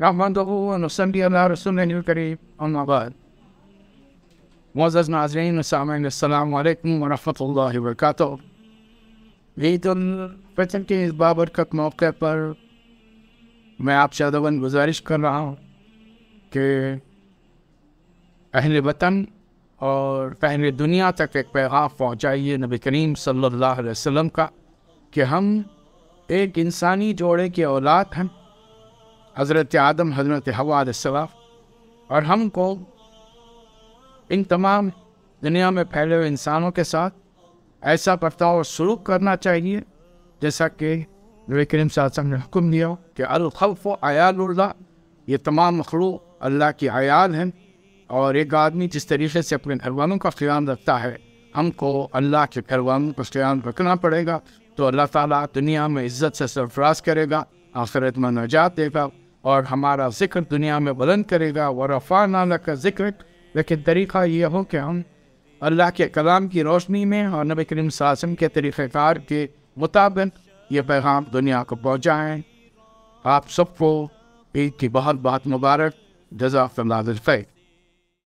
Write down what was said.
Rahman nosembiyanarsumnil करीब अम्माबाद Moz work के इस बाबरकत मौके पर मैं आप शादवन गुजारिश कर रहा हूँ कि अहल वतन और पहले दुनिया तक एक पैगाम पहुँचाइए नबी करीम सल्लल्लाहु अलैहि वसल्लम का कि हम एक इंसानी जोड़े के औलाद हैं हज़रत आदम हज़रत हवा और हमको इन तमाम दुनिया में फैले हुए इंसानों के साथ ऐसा बर्ताव और सलूक करना चाहिए जैसा कि नबी करीम साहब ने हुक्म दिया कि व आयाल्ला ये तमाम मखलूक अल्लाह की आयाल हैं और एक आदमी जिस तरीके से अपने घर वालों का ख्याल रखता है हमको अल्लाह के घर वालों का ख्याल रखना पड़ेगा तो अल्लाह ताला दुनिया में इज़्ज़त से सरफराज करेगा आखिरत में नजात देगा और हमारा जिक्र दुनिया में बुलंद करेगा व रफ़ा नाला का जिक्र लेकिन तरीक़ा ये हो कि हम अल्लाह के कलाम की रोशनी में और नबी करीम सासम के तरीक़ार के मुताबिक ये पैगाम दुनिया को पहुँचाएँ आप सबको ईद की बहुत बहुत मुबारक जजाक